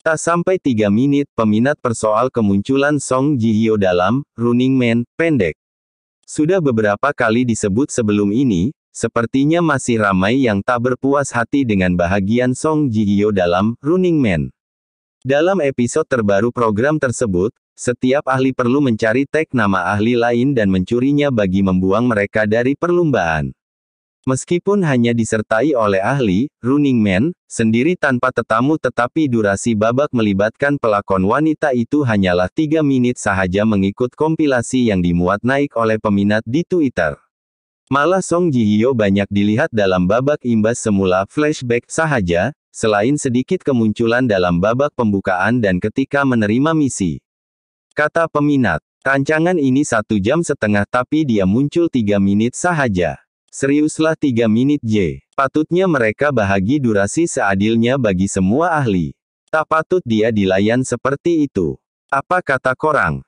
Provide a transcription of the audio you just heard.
Tak sampai tiga menit, peminat persoal kemunculan Song Ji Hyo dalam Running Man pendek. Sudah beberapa kali disebut sebelum ini, sepertinya masih ramai yang tak berpuas hati dengan bahagian Song Ji Hyo dalam Running Man. Dalam episode terbaru program tersebut, setiap ahli perlu mencari tag nama ahli lain dan mencurinya bagi membuang mereka dari perlombaan. Meskipun hanya disertai oleh ahli, Running Man, sendiri tanpa tetamu tetapi durasi babak melibatkan pelakon wanita itu hanyalah tiga menit sahaja mengikut kompilasi yang dimuat naik oleh peminat di Twitter. Malah Song Ji Hyo banyak dilihat dalam babak imbas semula flashback sahaja, selain sedikit kemunculan dalam babak pembukaan dan ketika menerima misi. Kata peminat, rancangan ini satu jam setengah tapi dia muncul tiga menit sahaja. Seriuslah tiga menit J. Patutnya mereka bahagi durasi seadilnya bagi semua ahli. Tak patut dia dilayan seperti itu. Apa kata korang?